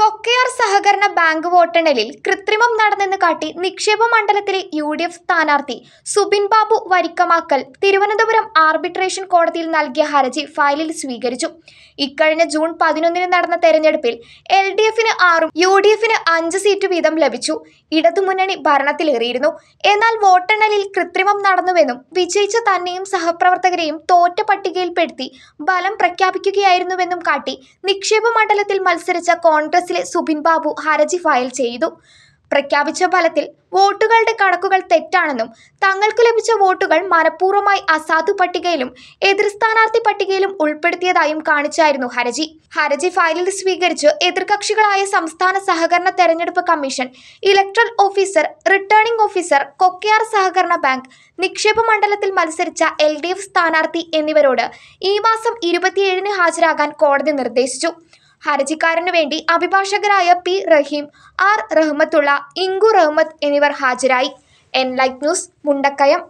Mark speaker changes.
Speaker 1: കൊക്കയാർ സഹകരണ ബാങ്ക് വോട്ടെണ്ണലിൽ കൃത്രിമം നടന്നെന്ന് കാട്ടി നിക്ഷേപ മണ്ഡലത്തിലെ യു ഡി എഫ് സ്ഥാനാർത്ഥി സുബിൻ ബാബു വരിക്കമാക്കൽ തിരുവനന്തപുരം ആർബിട്രേഷൻ കോടതിയിൽ നൽകിയ ഹർജി ഫയലിൽ സ്വീകരിച്ചു ഇക്കഴിഞ്ഞ ജൂൺ പതിനൊന്നിന് നടന്ന തെരഞ്ഞെടുപ്പിൽ എൽ ഡി എഫിന് ആറും യു ഡി എഫിന് അഞ്ച് സീറ്റ് വീതം ലഭിച്ചു ഇടതുമുന്നണി ഭരണത്തിലേറിയിരുന്നു എന്നാൽ വോട്ടെണ്ണലിൽ കൃത്രിമം നടന്നുവെന്നും വിജയിച്ച തന്നെയും സഹപ്രവർത്തകരെയും തോറ്റ പട്ടികയിൽപ്പെടുത്തി ബലം പ്രഖ്യാപിക്കുകയായിരുന്നുവെന്നും കാട്ടി നിക്ഷേപ മണ്ഡലത്തിൽ മത്സരിച്ച കോൺഗ്രസ് കോൺഗ്രസിലെ സുബിൻ ബാബു ഹർജി ഫയൽ ചെയ്തു പ്രഖ്യാപിച്ച ഫലത്തിൽ വോട്ടുകളുടെ കണക്കുകൾ തെറ്റാണെന്നും തങ്ങൾക്ക് ലഭിച്ച വോട്ടുകൾ മനഃപൂർവ്വമായി അസാധു പട്ടികയിലും എതിർ സ്ഥാനാർത്ഥി പട്ടികയിലും ഉൾപ്പെടുത്തിയതായും കാണിച്ചായിരുന്നു ഹർജി ഹർജി ഫയലിൽ സ്വീകരിച്ച് എതിർകക്ഷികളായ സംസ്ഥാന സഹകരണ തെരഞ്ഞെടുപ്പ് commission electoral officer returning officer Kokkayar സഹകരണ ബാങ്ക് നിക്ഷേപ മണ്ഡലത്തിൽ മത്സരിച്ച എൽ ഡി എഫ് സ്ഥാനാർത്ഥി എന്നിവരോട് ഈ മാസം ഇരുപത്തിയേഴിന് ഹാജരാകാൻ കോടതി നിർദ്ദേശിച്ചു ഹർജിക്കാരനു വേണ്ടി അഭിഭാഷകരായ പി റഹീം ആർ റഹ്മത്തുള്ള ഇങ്കു റഹ്മത്ത് എന്നിവർ ഹാജരായി എൻ ലൈറ്റ് ന്യൂസ് മുണ്ടക്കയം